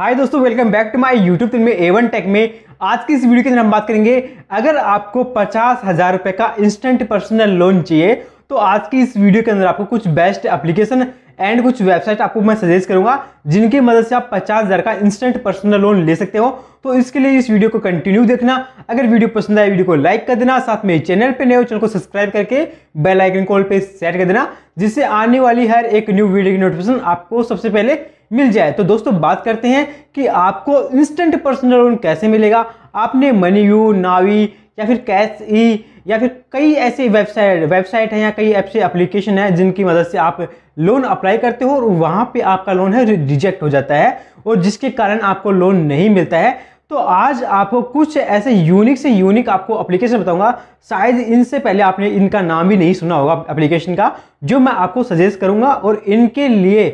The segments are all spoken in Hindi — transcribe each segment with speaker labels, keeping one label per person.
Speaker 1: हाय दोस्तों welcome back to my YouTube channel में एवन टेक में आज की इस वीडियो के अंदर हम बात करेंगे अगर आपको पचास हज़ार रुपये का इंस्टेंट पर्सनल लोन चाहिए तो आज की इस वीडियो के अंदर आपको कुछ बेस्ट एप्लीकेशन एंड कुछ वेबसाइट आपको मैं सजेस्ट करूंगा जिनकी मदद से आप पचास हज़ार का इंस्टेंट पर्सनल लोन ले सकते हो तो इसके लिए इस वीडियो को कंटिन्यू देखना अगर वीडियो पसंद आए वीडियो को लाइक कर देना साथ में चैनल पे नए हो चैनल को सब्सक्राइब करके बेल आइकन कॉल पे सेट कर देना जिससे आने वाली हर एक न्यू वीडियो की नोटिफिकेशन आपको सबसे पहले मिल जाए तो दोस्तों बात करते हैं कि आपको इंस्टेंट पर्सनल लोन कैसे मिलेगा आपने मनी यू नावी या फिर कैश ई या फिर कई ऐसे वेबसाइट वेबसाइट है या कई ऐप से एप्लीकेशन है जिनकी मदद से आप लोन अप्लाई करते हो और वहाँ पे आपका लोन है रिजेक्ट हो जाता है और जिसके कारण आपको लोन नहीं मिलता है तो आज आपको कुछ ऐसे यूनिक से यूनिक आपको एप्लीकेशन बताऊंगा शायद इनसे पहले आपने इनका नाम भी नहीं सुना होगा एप्लीकेशन का जो मैं आपको सजेस्ट करूंगा और इनके लिए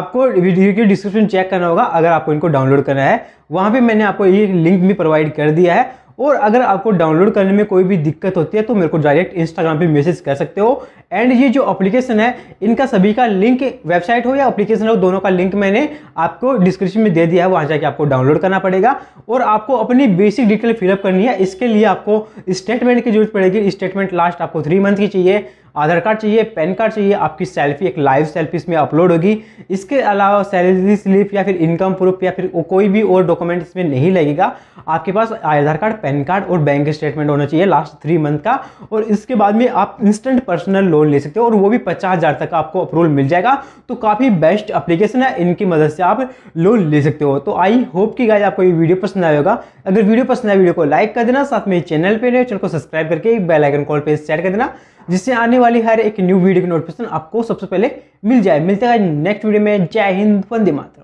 Speaker 1: आपको वीडियो के डिस्क्रिप्शन चेक करना होगा अगर आपको इनको डाउनलोड करना है वहाँ पे मैंने आपको ये लिंक भी प्रोवाइड कर दिया है और अगर आपको डाउनलोड करने में कोई भी दिक्कत होती है तो मेरे को डायरेक्ट इंस्टाग्राम पे मैसेज कर सकते हो एंड ये जो एप्लीकेशन है इनका सभी का लिंक वेबसाइट हो या एप्लीकेशन हो दोनों का लिंक मैंने आपको डिस्क्रिप्शन में दे दिया है वहाँ जाके आपको डाउनलोड करना पड़ेगा और आपको अपनी बेसिक डिटेल फिलअप करनी है इसके लिए आपको स्टेटमेंट की जरूरत पड़ेगी स्टेटमेंट लास्ट आपको थ्री मंथ की चाहिए आधार कार्ड चाहिए पैन कार्ड चाहिए आपकी सेल्फी एक लाइव सेल्फी इसमें अपलोड होगी इसके अलावा सैलरी स्लिप या फिर इनकम प्रूफ या फिर कोई भी और डॉक्यूमेंट इसमें नहीं लगेगा आपके पास आधार कार्ड पैन कार्ड और बैंक स्टेटमेंट होना चाहिए लास्ट थ्री मंथ का और इसके बाद में आप इंस्टेंट पर्सनल लोन ले सकते हो और वो भी पचास हज़ार तक आपको अप्रूवल मिल जाएगा तो काफ़ी बेस्ट अप्लीकेशन है इनकी मदद से आप लोन ले सकते हो तो आई होप कि गाय आपको ये वीडियो पसंद आए होगा अगर वीडियो पसंद आए वीडियो को लाइक कर देना साथ में चैनल पर चैनल को सब्सक्राइब करके बेल आइकन कॉल पर सेट कर देना जिससे आने वाली हर एक न्यू वीडियो की नोटिफिकेशन आपको सबसे पहले मिल जाए मिलते हैं नेक्स्ट वीडियो में जय हिंद वंदे मातर